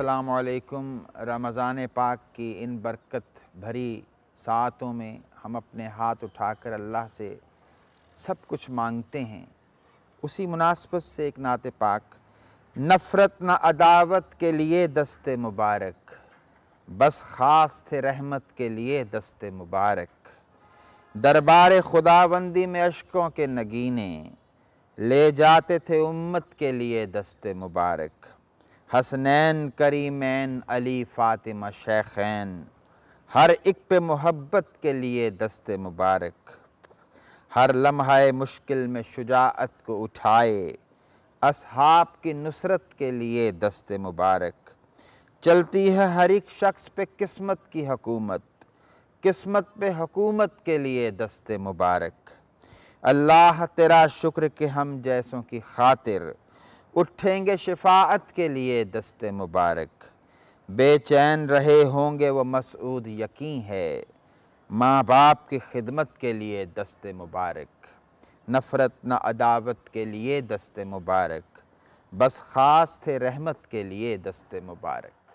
असलकम रमज़ान पाक की इन बरकत भरी सातों में हम अपने हाथ उठाकर अल्लाह से सब कुछ मांगते हैं उसी मुनासबत से एक नात पाक नफ़रत न अदावत के लिए दस्ते मुबारक बस ख़ास थे रहमत के लिए दस्ते मुबारक दरबार खुदाबंदी में अशकों के नगीने ले जाते थे उम्मत के लिए दस्ते मुबारक हसनैन करीमैन अली फ़ातिमा शेखैन हर एक पे मोहब्बत के लिए दस्त मुबारक हर लम्हा मुश्किल में शुजात को उठाए असहाब की नुसरत के लिए दस्त मुबारक चलती है हर एक शख्स पे किस्मत की हकूमत किस्मत पे हकूमत के लिए दस्त मुबारक अल्लाह तेरा शुक्र के हम जैसों की खातिर उठेंगे शफात के लिए दस्ते मुबारक बेचैन रहे होंगे वो मसऊद यकीन है माँ बाप की खिदमत के लिए दस्ते मुबारक नफ़रत न अदावत के लिए दस्ते मुबारक बस ख़ास थे रहमत के लिए दस्ते मुबारक